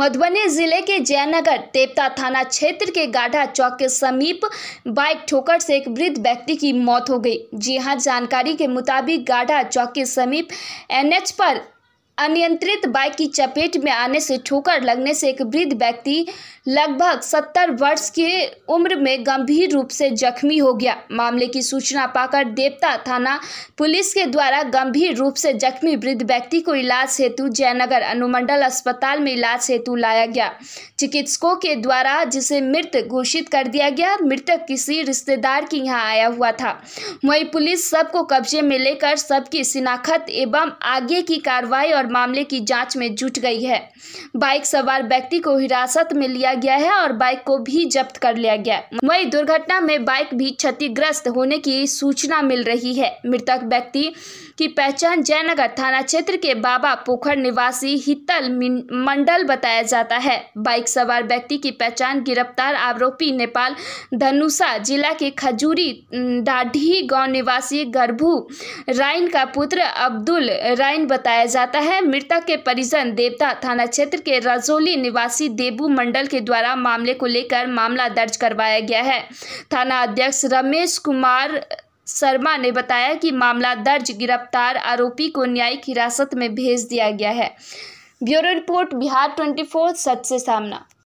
मधुबनी जिले के जयनगर देवता थाना क्षेत्र के गाढ़ा चौक के समीप बाइक ठोकर से एक वृद्ध व्यक्ति की मौत हो गई जी हां जानकारी के मुताबिक गाढ़ा चौक के समीप एनएच पर अनियंत्रित बाइक की चपेट में आने से ठोकर लगने से एक वृद्ध व्यक्ति लगभग सत्तर वर्ष की उम्र में गंभीर रूप से जख्मी हो गया मामले की सूचना पाकर देवता थाना पुलिस के द्वारा गंभीर रूप से जख्मी वृद्ध व्यक्ति को इलाज हेतु जयनगर अनुमंडल अस्पताल में इलाज हेतु लाया गया चिकित्सकों के द्वारा जिसे मृत घोषित कर दिया गया मृतक किसी रिश्तेदार के यहाँ आया हुआ था वही पुलिस सबको कब्जे में लेकर सबकी शिनाखत एवं आगे की कार्रवाई और मामले की जांच में जुट गई है बाइक सवार व्यक्ति को हिरासत में लिया गया है और बाइक को भी जब्त कर लिया गया वही दुर्घटना में बाइक भी क्षतिग्रस्त होने की सूचना मिल रही है मृतक व्यक्ति की पहचान जयनगर थाना क्षेत्र के बाबा पोखर निवासी हितल मंडल बताया जाता है बाइक सवार व्यक्ति की पहचान गिरफ्तार आरोपी नेपाल धनुषा जिला के खजूरी डाढ़ी गांव निवासी गर्भू राइन का पुत्र अब्दुल राइन बताया जाता है मृतक के परिजन देवता थाना क्षेत्र के रजोली निवासी देबू मंडल के द्वारा मामले को लेकर मामला दर्ज करवाया गया है थाना अध्यक्ष रमेश कुमार शर्मा ने बताया कि मामला दर्ज गिरफ्तार आरोपी को न्यायिक हिरासत में भेज दिया गया है bureau report Bihar twenty four सच से सामना